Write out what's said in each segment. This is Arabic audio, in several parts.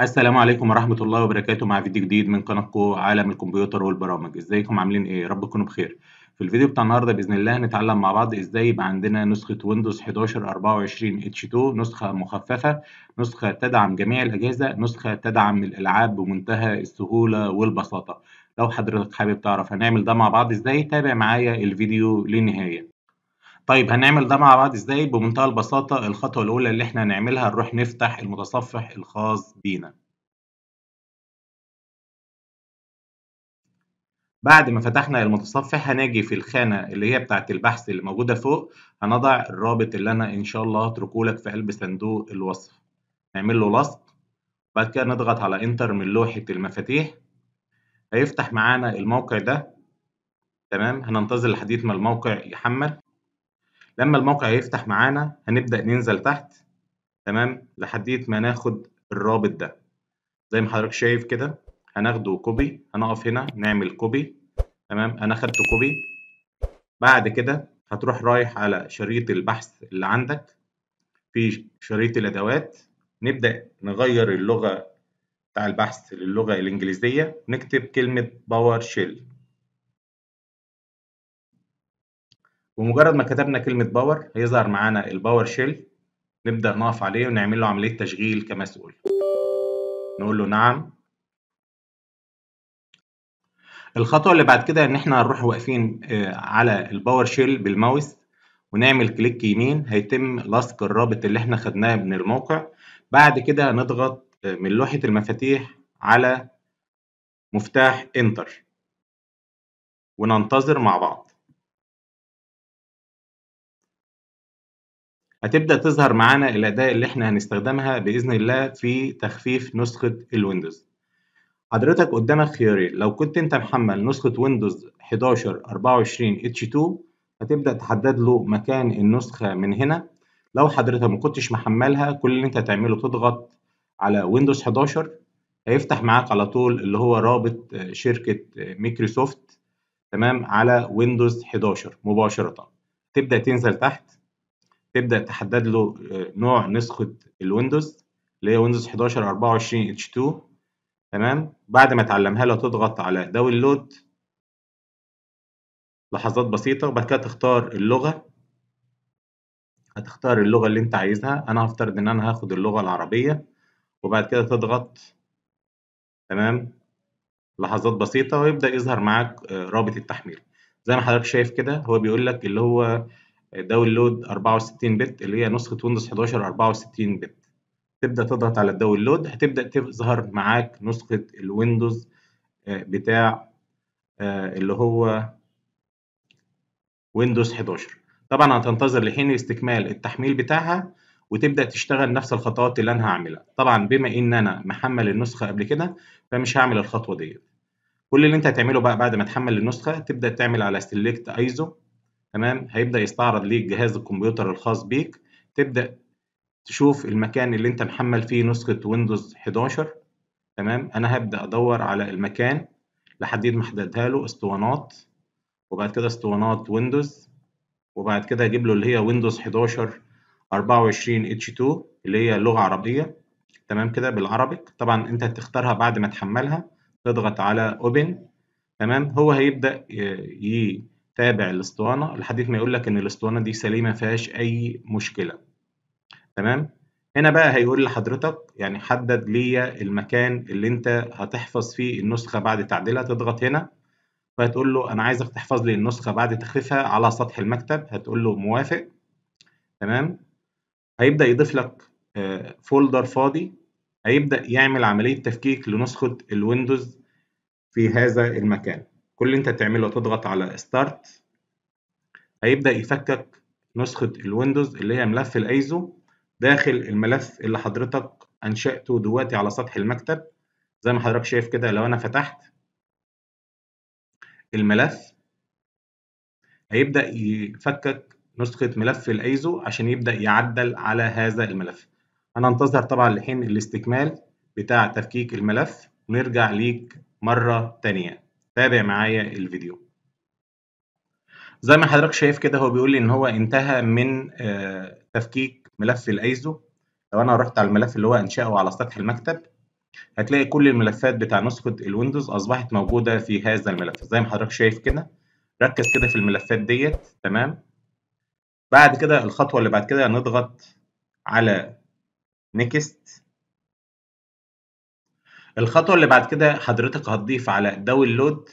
السلام عليكم ورحمة الله وبركاته مع فيديو جديد من قناتكم عالم الكمبيوتر والبرامج ازيكم عاملين ايه رب تكونوا بخير في الفيديو بتاع النهارده باذن الله هنتعلم مع بعض ازاي يبقى عندنا نسخة ويندوز 11 24 اتش 2 نسخة مخففة نسخة تدعم جميع الأجهزة نسخة تدعم الألعاب بمنتهى السهولة والبساطة لو حضرتك حابب تعرف هنعمل ده مع بعض ازاي تابع معايا الفيديو للنهاية طيب هنعمل ده مع بعض ازاي بمنتهى البساطة الخطوة الأولى اللي احنا هنعملها نروح نفتح المتصفح الخاص بينا بعد ما فتحنا المتصفح هنجي في الخانة اللي هي بتاعة البحث اللي موجودة فوق هنضع الرابط اللي أنا إن شاء الله هتركه لك في قلب صندوق الوصف نعمل له لصق بعد كده نضغط على انتر من لوحة المفاتيح هيفتح معانا الموقع ده تمام هننتظر لحديث ما الموقع يحمل لما الموقع يفتح معانا هنبدأ ننزل تحت تمام لحد ما ناخد الرابط ده زي ما حضرتك شايف كده هناخده كوبي هنقف هنا نعمل كوبي تمام انا خدت كوبي بعد كده هتروح رايح على شريط البحث اللي عندك في شريط الادوات نبدأ نغير اللغة بتاع البحث للغة الإنجليزية نكتب كلمة باور شيل ومجرد ما كتبنا كلمة باور هيظهر معانا الباور شيل نبدأ نقف عليه ونعمل له عملية تشغيل كمسؤول نقول له نعم الخطوة اللي بعد كده إن إحنا هنروح واقفين آه، على الباور شيل بالماوس ونعمل كليك يمين هيتم لصق الرابط اللي إحنا خدناه من الموقع بعد كده نضغط آه، من لوحة المفاتيح على مفتاح انتر وننتظر مع بعض هتبدا تظهر معانا الاداه اللي احنا هنستخدمها باذن الله في تخفيف نسخه الويندوز حضرتك قدامك خيارين لو كنت انت محمل نسخه ويندوز 11 24 h 2 هتبدا تحدد له مكان النسخه من هنا لو حضرتك ما كنتش محملها كل اللي انت هتعمله تضغط على ويندوز 11 هيفتح معاك على طول اللي هو رابط آه، شركه آه، مايكروسوفت تمام على ويندوز 11 مباشره تبدا تنزل تحت تبدا تحدد له آه، نوع نسخه الويندوز اللي هي ويندوز 11 24 اتش 2 تمام بعد ما تعلمها له تضغط على داونلود لحظات بسيطه وبعد كده تختار اللغه هتختار اللغه اللي انت عايزها انا هفترض ان انا هاخد اللغه العربيه وبعد كده تضغط تمام لحظات بسيطه ويبدا يظهر معاك آه، رابط التحميل زي ما حضرتك شايف كده هو بيقول لك اللي هو داونلود 64 بت اللي هي نسخه ويندوز 11 64 بت تبدا تضغط على الداونلود هتبدا تظهر معاك نسخه الويندوز آه، بتاع آه، اللي هو ويندوز 11 طبعا هتنتظر لحين استكمال التحميل بتاعها وتبدا تشتغل نفس الخطوات اللي انا هعملها طبعا بما ان انا محمل النسخه قبل كده فمش هعمل الخطوه ديت كل اللي انت هتعمله بقى بعد ما تحمل النسخه تبدا تعمل على سيلكت ايزو تمام هيبدا يستعرض ليك جهاز الكمبيوتر الخاص بيك تبدا تشوف المكان اللي انت محمل فيه نسخه ويندوز 11 تمام انا هبدا ادور على المكان لحديد ما احددها له اسطوانات وبعد كده اسطوانات ويندوز وبعد كده اجيب له اللي هي ويندوز 11 24 اتش 2 اللي هي لغه عربيه تمام كده بالعربي طبعا انت هتختارها بعد ما تحملها تضغط على اوبن تمام هو هيبدا ي... تابع الاسطوانه لحد ما يقول لك ان الاسطوانه دي سليمه ما فيهاش اي مشكله تمام هنا بقى هيقول لحضرتك يعني حدد ليا المكان اللي انت هتحفظ فيه النسخه بعد تعديلها تضغط هنا فهتقول له انا عايزك تحفظ لي النسخه بعد تخفيفها على سطح المكتب هتقول له موافق تمام هيبدا يضيف لك آه، فولدر فاضي هيبدا يعمل عمليه تفكيك لنسخه الويندوز في هذا المكان كل اللي انت تعمله تضغط على ستارت هيبدأ يفكك نسخة الويندوز اللي هي ملف الايزو داخل الملف اللي حضرتك انشأته دلوقتي على سطح المكتب زي ما حضرتك شايف كده لو انا فتحت الملف هيبدأ يفكك نسخة ملف الايزو عشان يبدأ يعدل على هذا الملف انا انتظر طبعا لحين الاستكمال بتاع تفكيك الملف ونرجع ليك مرة تانية تابع معايا الفيديو زي ما حضرتك شايف كده هو بيقول لي ان هو انتهى من آه، تفكيك ملف الايزو لو انا رحت على الملف اللي هو انشاه على سطح المكتب هتلاقي كل الملفات بتاع نسخه الويندوز اصبحت موجوده في هذا الملف زي ما حضرتك شايف كده ركز كده في الملفات ديت تمام بعد كده الخطوه اللي بعد كده نضغط على نيكست الخطوة اللي بعد كده حضرتك هتضيف على داونلود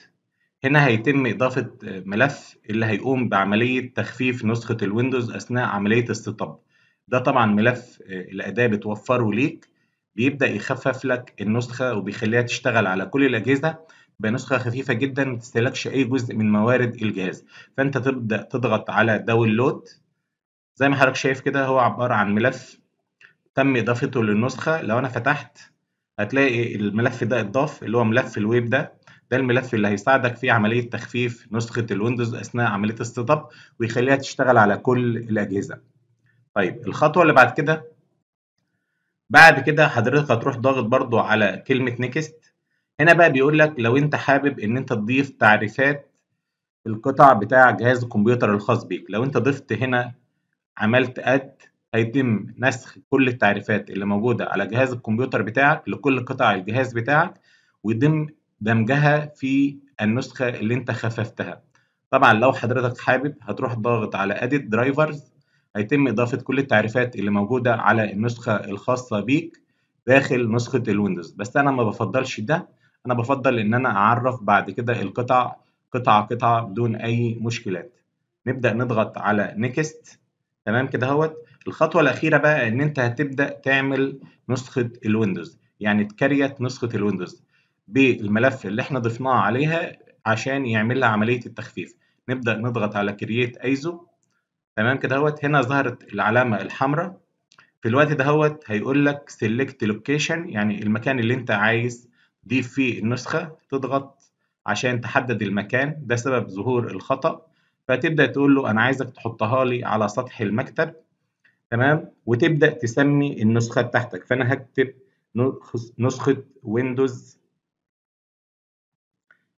هنا هيتم إضافة ملف اللي هيقوم بعملية تخفيف نسخة الويندوز أثناء عملية السيت اب ده طبعا ملف آه، الأداة بتوفره ليك بيبدأ يخفف لك النسخة وبيخليها تشتغل على كل الأجهزة بنسخة خفيفة جدا ما تستهلكش أي جزء من موارد الجهاز فأنت تبدأ تضغط على داونلود زي ما حضرتك شايف كده هو عبارة عن ملف تم إضافته للنسخة لو أنا فتحت هتلاقي الملف ده اتضاف اللي هو ملف الويب ده ده الملف اللي هيساعدك في عملية تخفيف نسخة الويندوز أثناء عملية السيت اب ويخليها تشتغل على كل الأجهزة. طيب الخطوة اللي بعد كده بعد كده حضرتك هتروح ضاغط برضو على كلمة نيكست هنا بقى بيقول لك لو أنت حابب إن أنت تضيف تعريفات القطع بتاع جهاز الكمبيوتر الخاص بيك لو أنت ضفت هنا عملت أد هيتم نسخ كل التعريفات اللي موجودة على جهاز الكمبيوتر بتاعك لكل قطع الجهاز بتاعك ويتم دمجها في النسخة اللي انت خففتها طبعا لو حضرتك حابب هتروح ضاغط على edit drivers هيتم إضافة كل التعريفات اللي موجودة على النسخة الخاصة بيك داخل نسخة الويندوز بس أنا ما بفضلش ده أنا بفضل إن أنا أعرف بعد كده القطع قطعة قطعة بدون أي مشكلات نبدأ نضغط على Next تمام كده اهوت الخطوة الأخيرة بقى إن أنت هتبدأ تعمل نسخة الويندوز يعني تكريت نسخة الويندوز بالملف اللي احنا ضفناه عليها عشان يعمل لها عملية التخفيف نبدأ نضغط على كرييت ايزو تمام كده هوت هنا ظهرت العلامة الحمراء في الوقت ده هوت هيقول لك سيلكت لوكيشن يعني المكان اللي انت عايز تضيف فيه النسخة تضغط عشان تحدد المكان ده سبب ظهور الخطأ فتبدأ تقول له أنا عايزك تحطها لي على سطح المكتب تمام وتبدا تسمي النسخه بتاعتك فانا هكتب نسخه ويندوز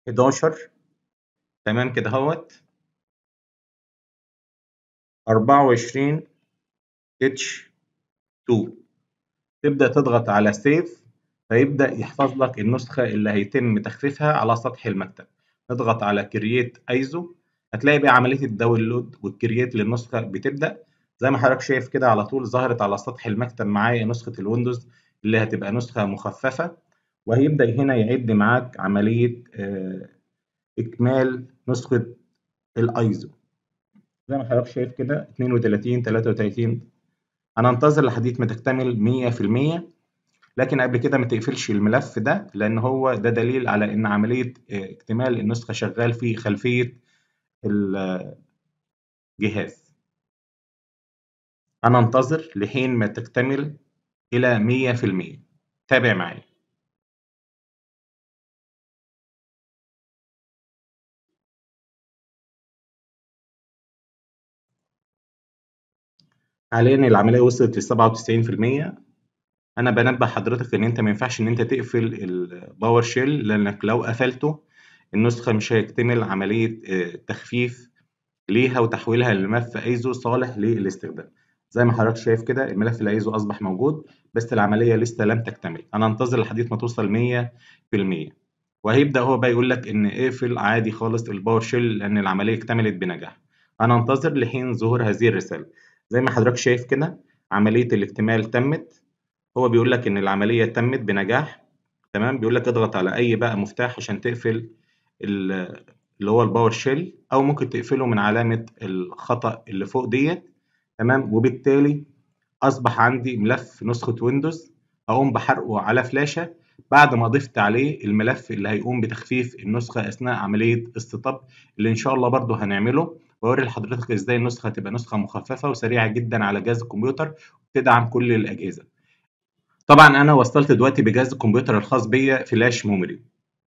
11 تمام كده اهوت 24 اتش 2 تبدا تضغط على سيف فيبدا يحفظ لك النسخه اللي هيتم تخفيفها على سطح المكتب نضغط على كرييت ايزو هتلاقي بقى عمليه الداونلود والكرييت للنسخه بتبدا زي ما حضرتك شايف كده على طول ظهرت على سطح المكتب معايا نسخة الويندوز اللي هتبقى نسخة مخففة وهيبدأ هنا يعد معاك عملية آه، إكمال نسخة الأيزو زي ما حضرتك شايف كده 32 33 هننتظر لحد ما تكتمل 100% لكن قبل كده ما تقفلش الملف ده لأن هو ده دليل على إن عملية آه، اكتمال النسخة شغال في خلفية الجهاز آه، أنا أنتظر لحين ما تكتمل إلى مية في المية. تابع معايا. حاليا العملية وصلت لسبعة وتسعين في المية. أنا بنبه حضرتك إن أنت مينفعش إن أنت تقفل الباور شيل لأنك لو قفلته النسخة مش هيكتمل عملية آه، تخفيف ليها وتحويلها لملف ايزو صالح للاستخدام زي ما حضرتك شايف كده الملف اللي عايزه اصبح موجود بس العمليه لسه لم تكتمل انا انتظر لحد ما توصل 100% وهيبدا هو بقى يقول لك ان اقفل عادي خالص الباور شيل لان العمليه اكتملت بنجاح انا انتظر لحين ظهور هذه الرساله زي ما حضرتك شايف كده عمليه الاكتمال تمت هو بيقول لك ان العمليه تمت بنجاح تمام بيقول لك اضغط على اي بقى مفتاح عشان تقفل اللي هو الباور شيل او ممكن تقفله من علامه الخطا اللي فوق ديت تمام وبالتالي اصبح عندي ملف نسخه ويندوز اقوم بحرقه على فلاشه بعد ما ضفت عليه الملف اللي هيقوم بتخفيف النسخه اثناء عمليه السيت اللي ان شاء الله برضه هنعمله واوري لحضرتك ازاي النسخه تبقى نسخه مخففه وسريعه جدا على جهاز الكمبيوتر وتدعم كل الاجهزه طبعا انا وصلت دلوقتي بجهاز الكمبيوتر الخاص بيا فلاش ميموري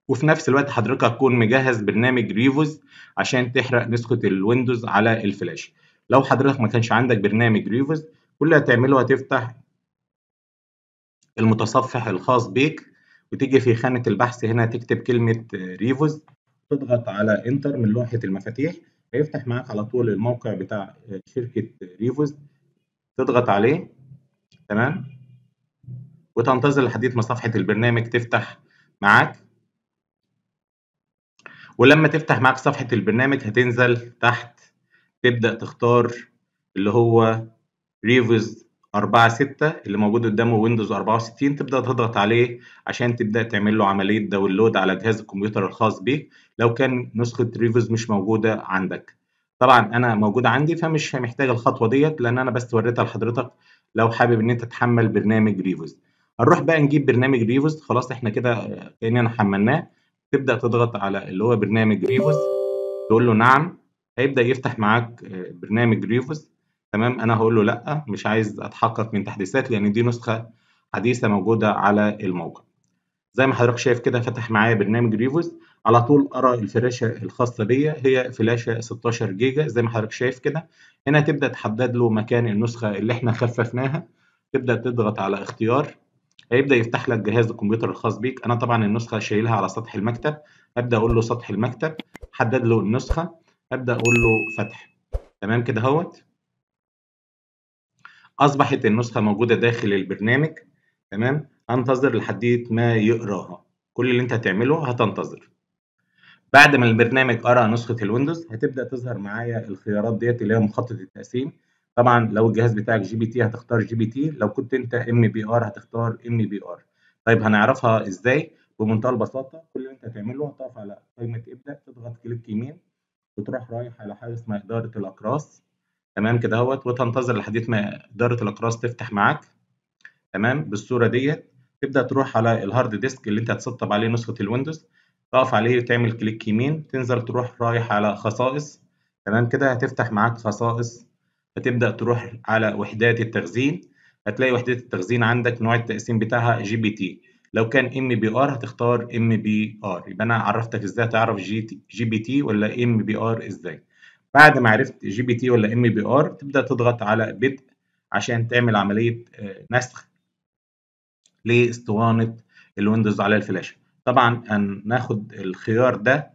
وفي نفس الوقت حضرتك هتكون مجهز برنامج ريفوز عشان تحرق نسخه الويندوز على الفلاش لو حضرتك ما كانش عندك برنامج ريفز كل اللي هتعمله هتفتح المتصفح الخاص بيك وتيجي في خانة البحث هنا تكتب كلمة ريفوز تضغط على انتر من لوحة المفاتيح هيفتح معاك على طول الموقع بتاع شركة ريفوز تضغط عليه تمام وتنتظر لحد ما صفحة البرنامج تفتح معاك ولما تفتح معاك صفحة البرنامج هتنزل تحت تبدا تختار اللي هو ريفز 4 6 اللي موجود قدامه ويندوز 64 تبدا تضغط عليه عشان تبدا تعمل له عمليه داونلود على جهاز الكمبيوتر الخاص بيه لو كان نسخه ريفز مش موجوده عندك طبعا انا موجوده عندي فمش محتاج الخطوه ديت لان انا بس وريتها لحضرتك لو حابب ان انت تحمل برنامج ريفوز هنروح بقى نجيب برنامج ريفوز خلاص احنا كده كاننا حملناه تبدا تضغط على اللي هو برنامج ريفوز تقول له نعم هيبدا يفتح معاك آه، برنامج ريفوس تمام انا هقول له لا مش عايز اتحقق من تحديثات لان دي نسخه حديثه موجوده على الموقع زي ما حضرتك شايف كده فتح معايا برنامج ريفوس على طول ارى الفلاشه الخاصه بيا هي فلاشه 16 جيجا زي ما حضرتك شايف كده هنا تبدا تحدد له مكان النسخه اللي احنا خففناها تبدا تضغط على اختيار هيبدا يفتح لك جهاز الكمبيوتر الخاص بيك انا طبعا النسخه شايلها على سطح المكتب ابدا اقول له سطح المكتب حدد له النسخه ابدا اقول له فتح تمام كده اهوت اصبحت النسخه موجوده داخل البرنامج تمام انتظر لحد ما يقراها كل اللي انت هتعمله هتنتظر بعد ما البرنامج قرأ نسخة الويندوز هتبدأ تظهر معايا الخيارات ديت اللي هي مخطط التقسيم طبعا لو الجهاز بتاعك جي بي تي هتختار جي بي تي لو كنت انت ام بي ار هتختار ام بي ار طيب هنعرفها ازاي بمنتهى البساطة كل اللي انت هتعمله هتقف على قائمة ابدأ تضغط كليك يمين بتروح رايح على حاجه اسمها اداره الاقراص تمام كده اهوت وتنتظر لحد ما اداره الاقراص تفتح معاك تمام بالصوره ديت تبدا تروح على الهارد ديسك اللي انت هتسطب عليه نسخه الويندوز تقف عليه وتعمل كليك يمين تنزل تروح رايح على خصائص تمام كده هتفتح معاك خصائص هتبدا تروح على وحدات التخزين هتلاقي وحدات التخزين عندك نوع التقسيم بتاعها جي بي تي لو كان ام بي ار هتختار ام بي ار يبقى انا عرفتك ازاي تعرف جي, جي بي تي ولا ام بي ار ازاي بعد ما عرفت جي بي تي ولا ام بي ار تبدا تضغط على بدء عشان تعمل عمليه آه، نسخ لاسطوانه الويندوز على الفلاشه طبعا هناخد الخيار ده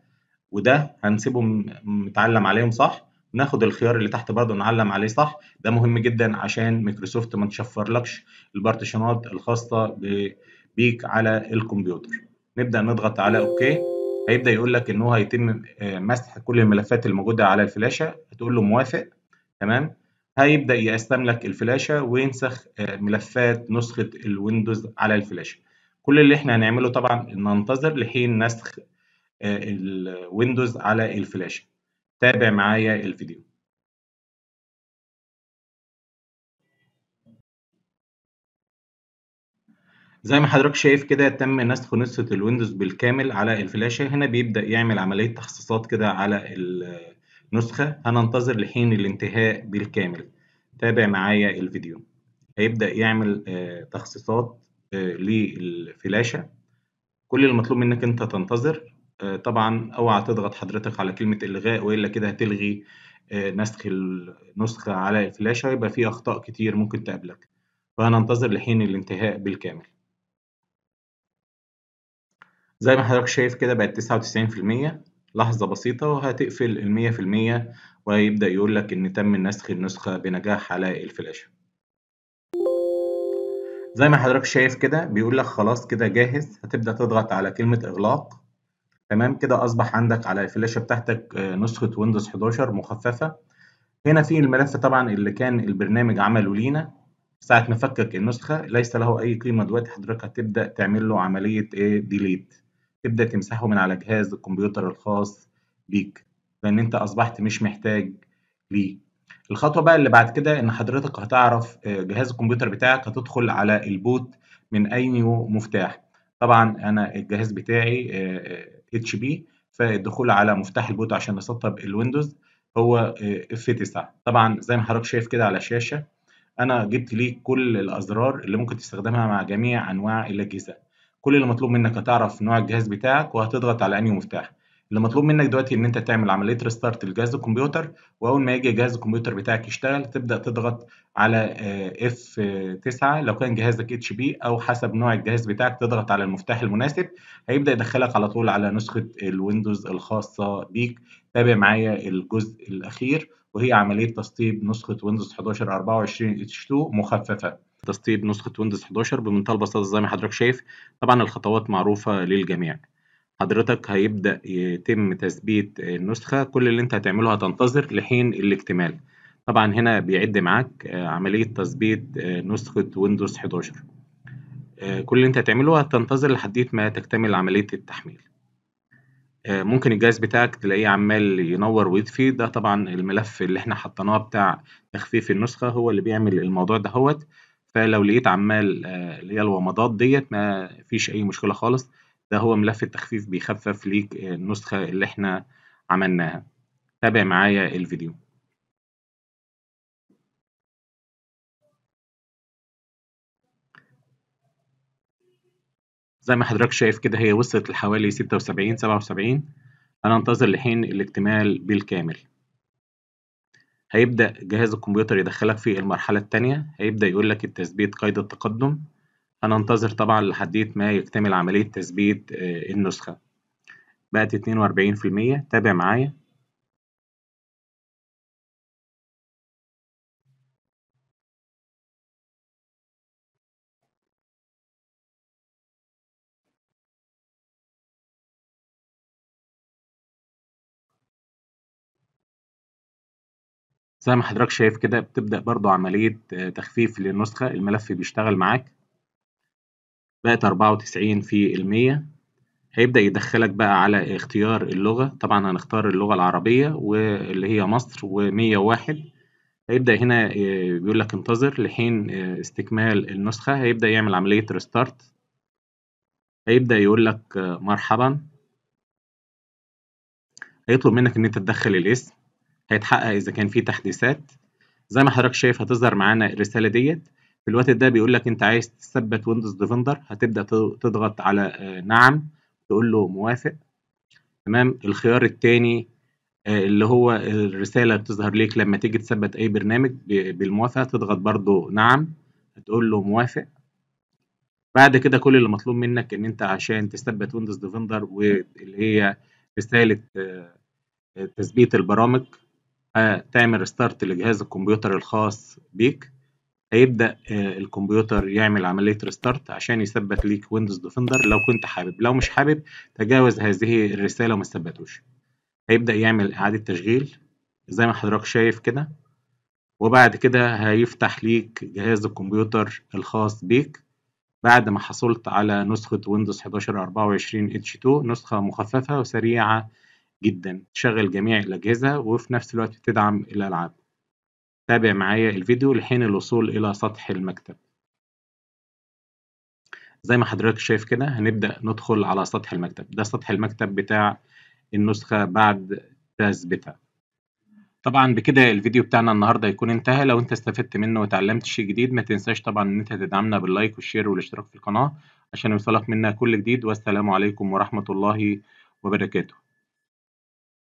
وده هنسيبهم متعلم عليهم صح ناخد الخيار اللي تحت برضه نعلم عليه صح ده مهم جدا عشان مايكروسوفت ما تشفرلكش البارتيشنات الخاصه ب بيك على الكمبيوتر نبدا نضغط على اوكي هيبدا يقول لك ان هو هيتم آه، مسح كل الملفات الموجوده على الفلاشه هتقول له موافق تمام هيبدا يقسم لك الفلاشه وينسخ آه، ملفات نسخه الويندوز على الفلاشه كل اللي احنا هنعمله طبعا ننتظر لحين نسخ آه، الويندوز على الفلاشه تابع معايا الفيديو زي ما حضرتك شايف كده تم نسخ نسخة الويندوز بالكامل على الفلاشة هنا بيبدأ يعمل عملية تخصيصات كده على النسخة هننتظر لحين الانتهاء بالكامل تابع معايا الفيديو هيبدأ يعمل آه، تخصيصات آه، للفلاشة كل المطلوب منك انت تنتظر آه، طبعا اوعى تضغط حضرتك على كلمة الغاء والا كده هتلغي نسخ النسخة على الفلاشة يبقى في اخطاء كتير ممكن تقابلك فهننتظر لحين الانتهاء بالكامل زي ما حضرتك شايف كده بقت 99% لحظة بسيطة وهتقفل المية في المية وهيبدأ يقول لك إن تم نسخ النسخة بنجاح على إيه الفلاشة زي ما حضرتك شايف كده بيقول لك خلاص كده جاهز هتبدأ تضغط على كلمة إغلاق تمام كده أصبح عندك على الفلاشة بتاعتك آه، نسخة ويندوز 11 مخففة هنا في الملف طبعا اللي كان البرنامج عمله لينا ساعة ما فكك النسخة ليس له أي قيمة دلوقتي حضرتك هتبدأ تعمل له عملية إيه ديليت تبدأ تمسحه من على جهاز الكمبيوتر الخاص بيك لأن أنت أصبحت مش محتاج ليه الخطوة بقى اللي بعد كده إن حضرتك هتعرف آه، جهاز الكمبيوتر بتاعك هتدخل على البوت من أي مفتاح طبعا أنا الجهاز بتاعي اتش آه، بي آه، فالدخول على مفتاح البوت عشان نسطب الويندوز هو اف 9 طبعا زي ما حضرتك شايف كده على الشاشة أنا جبت ليك كل الأزرار اللي ممكن تستخدمها مع جميع أنواع الأجهزة كل اللي مطلوب منك هتعرف نوع الجهاز بتاعك وهتضغط على انهي مفتاح اللي مطلوب منك دلوقتي ان انت تعمل عمليه ريستارت لجهاز الكمبيوتر واول ما يجي جهاز الكمبيوتر بتاعك يشتغل تبدا تضغط على اف آه، 9 لو كان جهازك اتش بي او حسب نوع الجهاز بتاعك تضغط على المفتاح المناسب هيبدا يدخلك على طول على نسخه الويندوز الخاصه بيك تابع معايا الجزء الاخير وهي عمليه تسطيب نسخه ويندوز 11 24 اتش 2 مخففه تسطيب نسخة ويندوز 11 بمنتهى البساطة زي ما حضرتك شايف طبعا الخطوات معروفة للجميع حضرتك هيبدأ يتم تثبيت النسخة كل اللي انت هتعمله هتنتظر لحين الاكتمال طبعا هنا بيعد معاك آه، عملية تثبيت آه، نسخة ويندوز 11 آه، كل اللي انت هتعمله هتنتظر لحد ما تكتمل عملية التحميل ممكن الجهاز بتاعك تلاقيه عمال ينور ويطفي ده طبعا الملف اللي احنا حطيناه بتاع تخفيف النسخة هو اللي بيعمل الموضوع دهوت فلو لقيت عمال آه، اللي هي الومضات ديت ما فيش أي مشكلة خالص ده هو ملف التخفيف بيخفف ليك النسخة اللي احنا عملناها تابع معايا الفيديو زي ما حضرتك شايف كده هي وصلت لحوالي 76 77 هننتظر لحين الاكتمال بالكامل هيبدأ جهاز الكمبيوتر يدخلك في المرحلة التانية هيبدأ يقول لك التثبيت قيد التقدم هننتظر طبعا لحد ما يكتمل عملية تثبيت آه، النسخة بقت 42% تابع معايا زي ما حضرتك شايف كده بتبدأ برضو عملية آه، تخفيف للنسخة الملف بيشتغل معاك بقت 94 في المية هيبدأ يدخلك بقى على اختيار اللغة طبعا هنختار اللغة العربية واللي هي مصر ومية 101 هيبدأ هنا آه، بيقول لك انتظر لحين آه، استكمال النسخة هيبدأ يعمل عملية ريستارت هيبدأ يقول لك مرحبا هيطلب منك ان انت تدخل الاسم هيتحقق إذا كان في تحديثات زي ما حضرتك شايف هتظهر معانا الرسالة ديت في الوقت ده بيقول لك أنت عايز تثبت ويندوز ديفندر هتبدأ تضغط على آه، نعم تقول له موافق تمام الخيار الثاني آه، اللي هو الرسالة بتظهر ليك لما تيجي تثبت أي برنامج بالموافقة تضغط برضو نعم هتقول له موافق بعد كده كل اللي مطلوب منك إن أنت عشان تثبت ويندوز ديفندر واللي هي رسالة آه، تثبيت البرامج هتعمل ريستارت لجهاز الكمبيوتر الخاص بيك هيبدأ آه، الكمبيوتر يعمل عملية ريستارت عشان يثبت ليك ويندوز ديفندر لو كنت حابب لو مش حابب تجاوز هذه الرسالة وما تثبتوش هيبدأ يعمل إعادة تشغيل زي ما حضرتك شايف كده وبعد كده هيفتح ليك جهاز الكمبيوتر الخاص بيك بعد ما حصلت على نسخة ويندوز 11 24 H2 نسخة مخففة وسريعة جدا تشغل جميع الأجهزة وفي نفس الوقت تدعم الألعاب تابع معايا الفيديو لحين الوصول إلى سطح المكتب زي ما حضرتك شايف كده هنبدأ ندخل على سطح المكتب ده سطح المكتب بتاع النسخة بعد تثبيتها طبعا بكده الفيديو بتاعنا النهارده هيكون انتهى لو انت استفدت منه وتعلمت شيء جديد ما تنساش طبعا ان انت تدعمنا باللايك والشير والاشتراك في القناة عشان يوصلك منا كل جديد والسلام عليكم ورحمة الله وبركاته